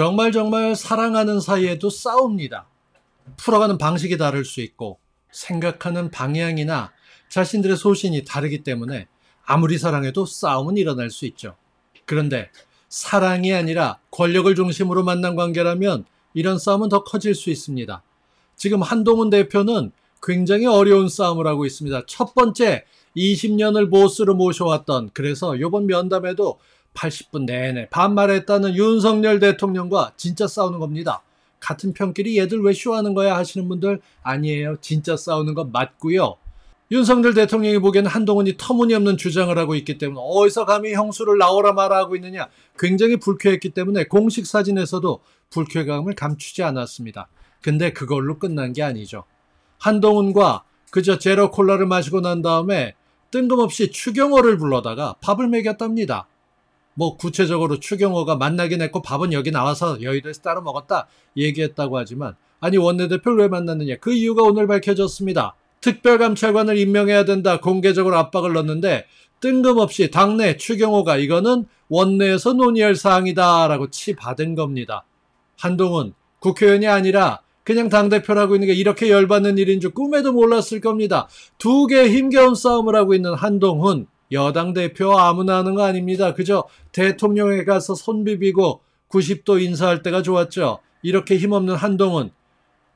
정말 정말 사랑하는 사이에도 싸웁니다. 풀어가는 방식이 다를 수 있고 생각하는 방향이나 자신들의 소신이 다르기 때문에 아무리 사랑해도 싸움은 일어날 수 있죠. 그런데 사랑이 아니라 권력을 중심으로 만난 관계라면 이런 싸움은 더 커질 수 있습니다. 지금 한동훈 대표는 굉장히 어려운 싸움을 하고 있습니다. 첫 번째, 20년을 보스로 모셔왔던 그래서 요번 면담에도 80분 내내 반말했다는 윤석열 대통령과 진짜 싸우는 겁니다. 같은 편끼리 얘들 왜 쇼하는 거야 하시는 분들 아니에요. 진짜 싸우는 거 맞고요. 윤석열 대통령이 보기에는 한동훈이 터무니없는 주장을 하고 있기 때문에 어디서 감히 형수를 나오라 말 하고 있느냐 굉장히 불쾌했기 때문에 공식 사진에서도 불쾌감을 감추지 않았습니다. 근데 그걸로 끝난 게 아니죠. 한동훈과 그저 제로 콜라를 마시고 난 다음에 뜬금없이 추경호를 불러다가 밥을 먹였답니다. 뭐 구체적으로 추경호가 만나긴 했고 밥은 여기 나와서 여의도에서 따로 먹었다 얘기했다고 하지만 아니 원내대표를 왜 만났느냐 그 이유가 오늘 밝혀졌습니다. 특별감찰관을 임명해야 된다 공개적으로 압박을 넣었는데 뜬금없이 당내 추경호가 이거는 원내에서 논의할 사항이다라고 치받은 겁니다. 한동훈 국회의원이 아니라 그냥 당대표라고 있는 게 이렇게 열받는 일인 줄 꿈에도 몰랐을 겁니다. 두 개의 힘겨운 싸움을 하고 있는 한동훈. 여당 대표 아무나 하는 거 아닙니다. 그저 대통령에 가서 손 비비고 90도 인사할 때가 좋았죠. 이렇게 힘없는 한동훈.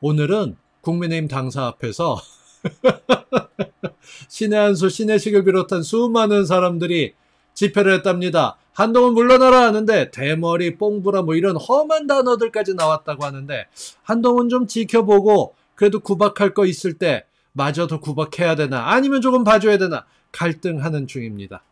오늘은 국민의힘 당사 앞에서 신의 한수, 신의식을 비롯한 수많은 사람들이 집회를 했답니다. 한동훈 물러나라 하는데 대머리, 뽕부라 뭐 이런 험한 단어들까지 나왔다고 하는데 한동훈 좀 지켜보고 그래도 구박할 거 있을 때 마저 도 구박해야 되나 아니면 조금 봐줘야 되나 갈등하는 중입니다.